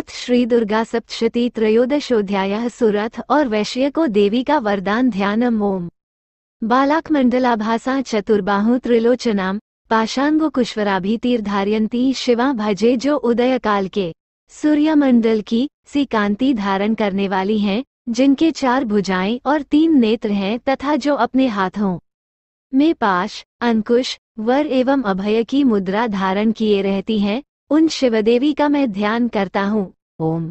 अर्थात श्री दुर्गा सप्तशती त्रयोदशोध्याय सुरथ और वैश्य को देवी का वरदान ध्यान मोम बालाक मंडलाभासा चतुर्बाहु त्रिलोचनाम पाशांगु भी तीर्धारयंती शिवा भजे जो उदय काल के सूर्यमंडल की सी कांति धारण करने वाली हैं जिनके चार भुजाएं और तीन नेत्र हैं तथा जो अपने हाथों में पाश अंकुश वर एवं अभय की मुद्रा धारण किए रहती हैं उन शिवदेवी का मैं ध्यान करता हूँ ओम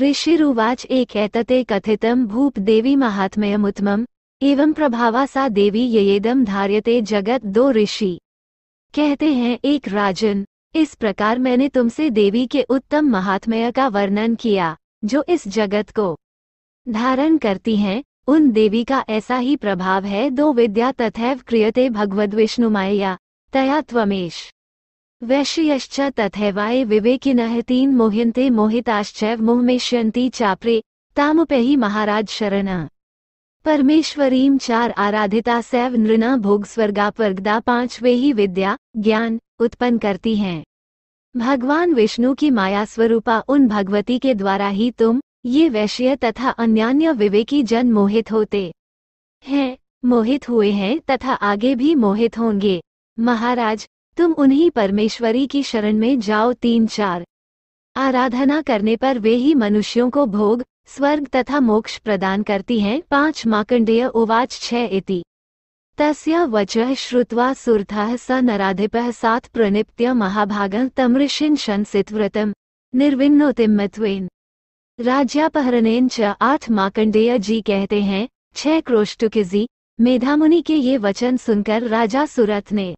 ऋषि रुवाच एक एतते कथितम भूप देवी उत्तम एवं प्रभावा सा देवी येदम धार्यते जगत दो ऋषि कहते हैं एक राजन इस प्रकार मैंने तुमसे देवी के उत्तम महात्म्य का वर्णन किया जो इस जगत को धारण करती हैं उन देवी का ऐसा ही प्रभाव है दो विद्या तथैव क्रियते भगवद विष्णुमाया तया त्वमेश वैश्यश्च तथैवाय विवेकिनः तीन मोहिन्ते मोहिताश्चैव मोहमेष्यन्ति चाप्रे तामुपैहि महाराज शरण परमेश्वरीम चार आराधिता सैव नृणा भोग स्वर्गापर्गदा पांच वे ही विद्या ज्ञान उत्पन्न करती हैं भगवान विष्णु की माया स्वरूपा उन भगवती के द्वारा ही तुम ये वैश्य तथा अन्यान्य विवेकी जन मोहित होते हैं मोहित हुए हैं तथा आगे भी मोहित होंगे महाराज तुम उन्हीं परमेश्वरी की शरण में जाओ तीन चार आराधना करने पर वे ही मनुष्यों को भोग स्वर्ग तथा मोक्ष प्रदान करती हैं पांच माकंडेय उवाच छः इति तस्य वचः श्रुत्वा सुरथः स नराधिपः सात् प्रणिप्त्य महाभागं तमृषिन् शंसितव्रतम् निर्विन्नोतिमत्वेन राज्यापहरणेन च आठ माकंडेय जी कहते हैं छह क्रोष्टुकिजी मेधामुनि के ये वचन सुनकर राजा सुरथ ने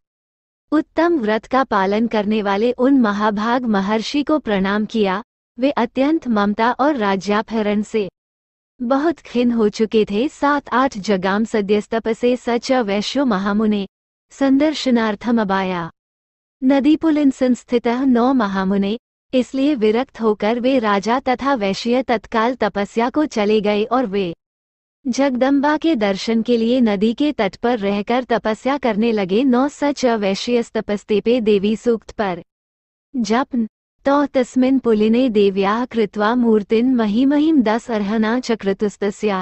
उत्तम व्रत का पालन करने वाले उन महाभाग महर्षि को प्रणाम किया वे अत्यंत ममता और राज्यापहरण से बहुत खिन हो चुके थे सात आठ जगाम सद्यस्तप से सच वैश्यो महामुने संदर्शनार्थम अबाया नदी इन संस्थित नौ महामुने इसलिए विरक्त होकर वे राजा तथा वैश्य तत्काल तपस्या को चले गए और वे जगदम्बा के दर्शन के लिए नदी के तट पर रहकर तपस्या करने लगे नौ सच तपस्ते पे देवी सूक्त पर जपन तो तस्मिन पुलिने देव्या कृत्वा मूर्तिन महिम दस अर्हना चक्रतुस्तस्या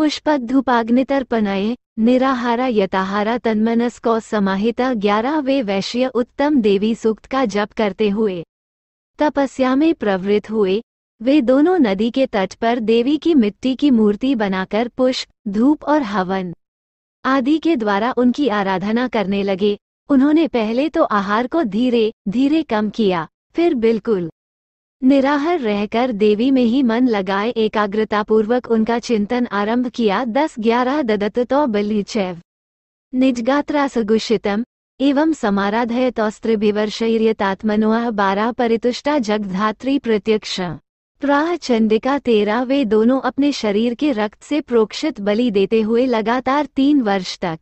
धूपाग्नितर्पणय निराहारा यताहारा तन्मनस को समाहिता ग्यारह वे वैश्य उत्तम देवी सूक्त का जप करते हुए तपस्या में प्रवृत्त हुए वे दोनों नदी के तट पर देवी की मिट्टी की मूर्ति बनाकर पुष्प धूप और हवन आदि के द्वारा उनकी आराधना करने लगे उन्होंने पहले तो आहार को धीरे धीरे कम किया फिर बिल्कुल निराहर रहकर देवी में ही मन लगाए एकाग्रतापूर्वक उनका चिंतन आरंभ किया दस ग्यारह ददत तो बलिचैव निजगात्रा सगुषितम एवं समाराधय शैर्यतात्मनोह बारह परितुष्टा जगधात्री प्रत्यक्ष प्राह चंडिका तेरा वे दोनों अपने शरीर के रक्त से प्रोक्षित बलि देते हुए लगातार तीन वर्ष तक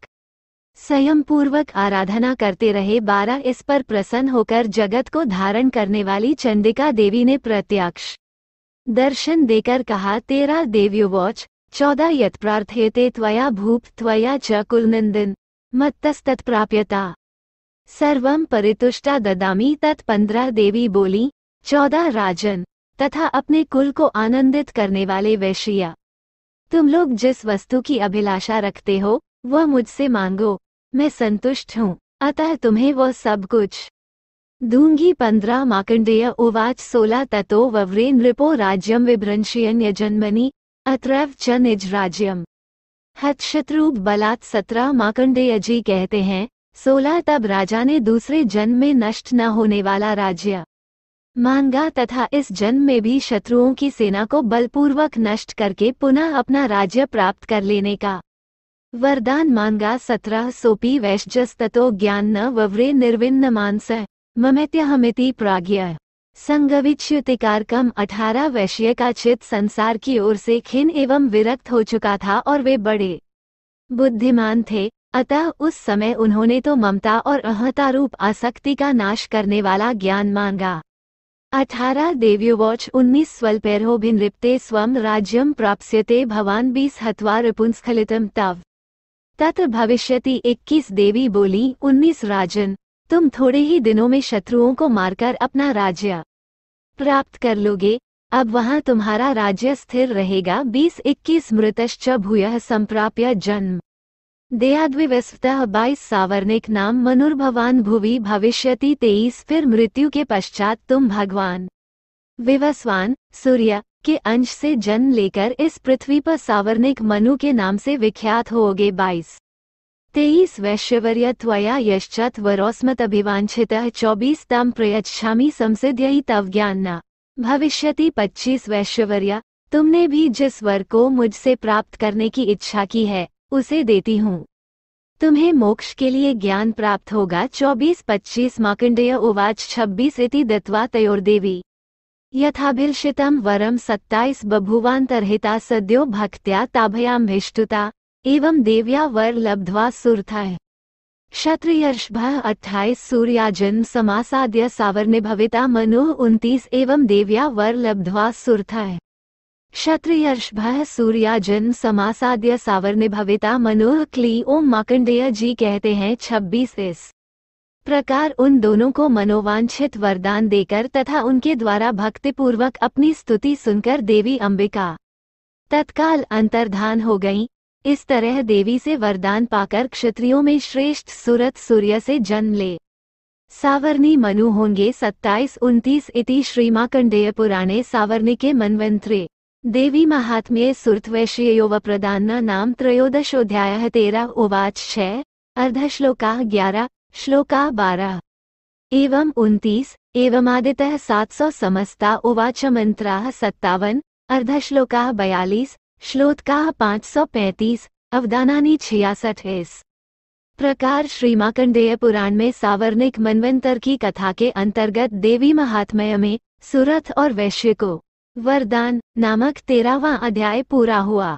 संयमपूर्वक आराधना करते रहे बारह इस पर प्रसन्न होकर जगत को धारण करने वाली चंडिका देवी ने प्रत्यक्ष दर्शन देकर कहा तेरा देव्युवोच चौदह यत्प्रार्थेते त्वया भूप त्वया च कुलनंदन मत्तस्तत्प्राप्यता सर्वम परितुष्टा ददामी तत् पंद्रह देवी बोली चौदह राजन तथा अपने कुल को आनंदित करने वाले वैश्या तुम लोग जिस वस्तु की अभिलाषा रखते हो वह मुझसे मांगो मैं संतुष्ट हूँ अतः तुम्हें वह सब कुछ दूंगी पंद्रह माकंडेय उवाच सोलह ततो वव्रेन नृपो राज्यम विभ्रंशियन्य जन्मनि अत्रैव च निज राज्यम हतशत्रुप बलात् सत्रह माकंडेय जी कहते हैं सोलह तब राजा ने दूसरे जन्म में नष्ट न होने वाला राज्य मांगा तथा इस जन्म में भी शत्रुओं की सेना को बलपूर्वक नष्ट करके पुनः अपना राज्य प्राप्त कर लेने का वरदान मांगा सत्रह सोपी वैश्जस्ततो ज्ञान न वव्रे निर्विन्न मानस ममैत्यहमिति प्राज्ञ संगविच्युतिकारकम अठारह वैश्य का चित संसार की ओर से खिन एवं विरक्त हो चुका था और वे बड़े बुद्धिमान थे अतः उस समय उन्होंने तो ममता और अहतारूप आसक्ति का नाश करने वाला ज्ञान मांगा अठारह देव्युवोच उन्नीस स्वल्पैरहो भिनृप्ते स्वम राज्यम प्राप्स्यते भवान बीस हत्वा रिपुंस्खलितम तव तत्र भविष्यति इक्कीस देवी बोली उन्नीस राजन तुम थोड़े ही दिनों में शत्रुओं को मारकर अपना राज्य प्राप्त कर लोगे अब वहाँ तुम्हारा राज्य स्थिर रहेगा बीस इक्कीस मृतश्च भूय संप्राप्य जन्म देहाद्विवस्वतः बाईस सावर्णिक नाम मनुर्भवान भुवि भविष्यति तेईस फिर मृत्यु के पश्चात तुम भगवान विवस्वान सूर्य के अंश से जन्म लेकर इस पृथ्वी पर सावर्णिक मनु के नाम से विख्यात होगे बाईस तेईस वैश्यवर्य त्वया यश्चत अभिवांछित चौबीस तम प्रयच्छामी ही तव न भविष्यति पच्चीस वैश्यवर्य तुमने भी जिस वर को मुझसे प्राप्त करने की इच्छा की है उसे देती हूँ तुम्हें मोक्ष के लिए ज्ञान प्राप्त होगा 24-25 मार्कंडेय उवाच 26 इति दत्वा देवी यथाभिलषितम वरम 27 बभुवांतरहिता सद्यो भक्त्या भिष्टुता एवं देव्या वर लब्ध्वा सुरथा क्षत्रियर्षभ अट्ठाईस जन्म समासाद्य भविता मनु उन्तीस एवं देव्या वर लब्ध्वा सुरथा है क्षत्रियर्षभ सूर्या जन्म समासाद्य भविता मनोह क्ली ओम माकंडेय जी कहते हैं छब्बीस इस प्रकार उन दोनों को मनोवांछित वरदान देकर तथा उनके द्वारा भक्तिपूर्वक अपनी स्तुति सुनकर देवी अंबिका तत्काल अंतर्धान हो गईं इस तरह देवी से वरदान पाकर क्षत्रियों में श्रेष्ठ सूरत सूर्य से जन्म ले सावरणी मनु होंगे सत्ताईस उन्तीस इति श्रीमाकंडेय पुराणे सावरणी के मनवंत्रे देवी महात्म्ये प्रदान नाम त्रयोदशोध्याय तेरा उवाच छः अर्धश्लोका ग्यारह श्लोका बारह एवं उनतीस एवमादितः सात सौ समस्ता उवाच मंत्रा सत्तावन अर्धश्लोका बयालीस श्लोत्का पाँच सौ पैंतीस अवदानी छियासठ इस प्रकार श्री माकंडेय पुराण में सावर्णिक मनवंतर की कथा के अंतर्गत देवी महात्म्य में सुरथ और वैश्य को वरदान नामक तेरहवा अध्याय पूरा हुआ